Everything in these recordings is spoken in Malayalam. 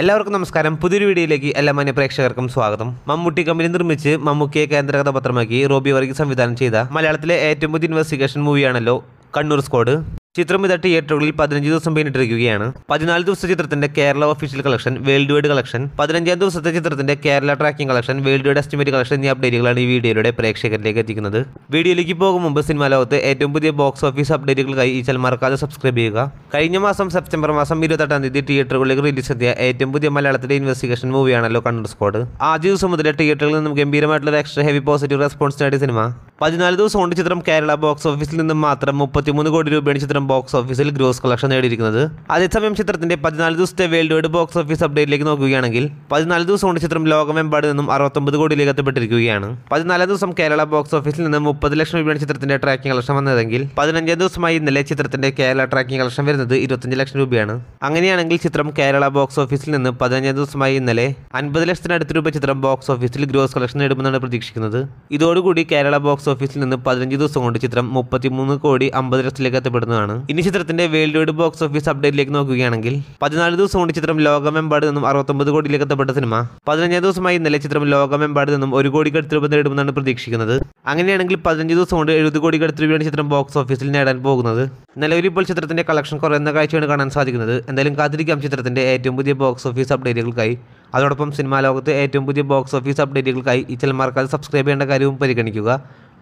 എല്ലാവർക്കും നമസ്കാരം പുതിയൊരു വീഡിയോയിലേക്ക് എല്ലാ മാന്യ പ്രേക്ഷകർക്കും സ്വാഗതം മമ്മൂട്ടി കമ്പനി നിർമ്മിച്ച് മമ്മൂക്കിയെ കേന്ദ്ര കഥാപാത്രമാക്കി റോബി വർഗി സംവിധാനം ചെയ്ത മലയാളത്തിലെ ഏറ്റവും പുതിയ ഇൻവെസ്റ്റിഗേഷൻ മൂവിയാണല്ലോ കണ്ണൂർ സ്ക്വാഡ് ചിത്രം വിത തിയേറ്ററുകളിൽ പതിനഞ്ച് ദിവസം പിന്നിട്ടിരിക്കുകയാണ് പതിനാല് ദിവസത്തെ ചിത്രത്തിന്റെ Kerala official collection world wide collection പതിനഞ്ചാം ദിവസത്തെ ചിത്രത്തിന്റെ Kerala tracking collection world wide estimate collection എന്നീ അപ്ഡേറ്റുകളാണ് ഈ വീഡിയോയുടെ പ്രേക്ഷകരിലേക്ക് എത്തിക്കുന്നത് വീഡിയോയിലേക്ക് പോകും മുമ്പ് സിനിമാ ലോകത്ത് ഏറ്റവും പുതിയ ബോക്സ് ഓഫീസ് അപ്ഡേറ്റുകൾക്കായി ഈ ചാനൽ മറക്കാതെ സബ്സ്ക്രൈബ് ചെയ്യുക കഴിഞ്ഞ മാസം സെപ്റ്റംബർ മാസം ഇരുപത്തെട്ടാം തീയതി തിയേറ്ററുകളിലേക്ക് റിലീസ് എത്തിയ ഏറ്റവും പുതിയ മലയാളത്തിലെ ഇൻവെസ്റ്റിഗേഷൻ മൂവിയാണല്ലോ കണ്ണൂർ സ്കോഡ് ആദ്യ ദിവസം മുതലേ തിയേറ്ററുകളിൽ നിന്നും ഗംഭീരമായിട്ടുള്ള എക്സ്ട്രാ ഹെവി പോസിറ്റീവ് റെസ്പോൺസ് നേടിയ സിനിമ പതിനാല് ദിവസം കൊണ്ട് ചിത്രം കേരള ബോക്സ് ഓഫീസിൽ നിന്നും മാത്രം മുപ്പത്തിമൂന്ന് കോടി രൂപയാണ് ചിത്രം ബോക്സ് ഓഫീസിൽ ഗ്രോസ് കളക്ഷൻ നേടിയിരിക്കുന്നത് അതേസമയം ചിത്രത്തിന്റെ പതിനാല് ദിവസത്തെ വേൾഡ് വൈഡ് ബോക്സ് ഓഫീസ് അപ്ഡേറ്റിലേക്ക് നോക്കുകയാണെങ്കിൽ പതിനാല് ദിവസം കൊണ്ട് ചിത്രം ലോകമെമ്പാടിൽ നിന്നും അറുപത്തൊമ്പത് കോടിയിലേക്ക് എത്തപ്പെട്ടിരിക്കുകയാണ് പതിനാലാം ദിവസം കേരള ബോക്സ് ഓഫീസിൽ നിന്ന് മുപ്പത് ലക്ഷം രൂപയാണ് ചിത്രത്തിന്റെ ട്രാക്കിംഗ് കളക്ഷൻ വന്നതെങ്കിൽ പതിനഞ്ചാം ദിവസമായി ഇന്നലെ ചിത്രത്തിന്റെ കേരള ട്രാക്കിംഗ് കളക്ഷൻ വരുന്നത് ഇരുപത്തഞ്ച് ലക്ഷം രൂപയാണ് അങ്ങനെയാണെങ്കിൽ ചിത്രം കേരള ബോക്സ് ഓഫീസിൽ നിന്ന് പതിനഞ്ചാം ദിവസമായി ഇന്നലെ അൻപത് ലക്ഷത്തിനടുത്ത് രൂപ ചിത്രം ബോക്സ് ഓഫീസിൽ ഗ്രോസ് കളക്ഷൻ നേടുമെന്നാണ് പ്രതീക്ഷിക്കുന്നത് ഇതോടുകൂടി കേരള ബോക്സ് ഓഫീസിൽ നിന്ന് പതിനഞ്ച് ദിവസം കൊണ്ട് ചിത്രം മുപ്പത്തിമൂന്ന് കോടി അമ്പത് ലക്ഷത്തിലേക്ക് എത്തപ്പെടുന്നതാണ് ഇനി ചിത്രത്തിന്റെ വേൾഡ് വൈഡ് ബോക്സ് ഓഫീസ് അപ്ഡേറ്റിലേക്ക് നോക്കുകയാണെങ്കിൽ പതിനാല് ദിവസം കൊണ്ട് ചിത്രം ലോകമെമ്പാട് നിന്നും അറുപത്തൊമ്പത് കോടിയിലേക്ക് എത്തപ്പെട്ട സിനിമ പതിനഞ്ചാം ദിവസമായി ഇന്നലെ ചിത്രം ലോകമെമ്പാട് നിന്നും ഒരു കോടി അടുത്ത് രൂപ നേടുമെന്നാണ് പ്രതീക്ഷിക്കുന്നത് അങ്ങനെയാണെങ്കിൽ പതിനഞ്ച് ദിവസം കൊണ്ട് എഴുപത് കോടി അടുത്ത് രൂപയാണ് ചിത്രം ബോക്സ് ഓഫീസിൽ നേടാൻ പോകുന്നത് നിലവിൽ ഇപ്പോൾ ചിത്രത്തിന്റെ കളക്ഷൻ കുറയുന്ന കാഴ്ചയാണ് കാണാൻ സാധിക്കുന്നത് എന്തായാലും കാത്തിരിക്കാം ചിത്രത്തിന്റെ ഏറ്റവും പുതിയ ബോക്സ് ഓഫീസ് അപ്ഡേറ്റുകൾക്കായി അതോടൊപ്പം സിനിമാ ലോകത്ത് ഏറ്റവും പുതിയ ബോക്സ് ഓഫീസ് അപ്ഡേറ്റുകൾക്കായി ഈ ചാനൽ മറക്കാതെ സബ്സ്ക്രൈബ് ചെയ്യേണ്ട കാര്യവും പരിഗണിക്കുക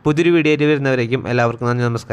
പുതിയൊരു വീഡിയോ ആയിട്ട് വരുന്നവരേക്കും എല്ലാവർക്കും നന്ദി നമസ്കാരം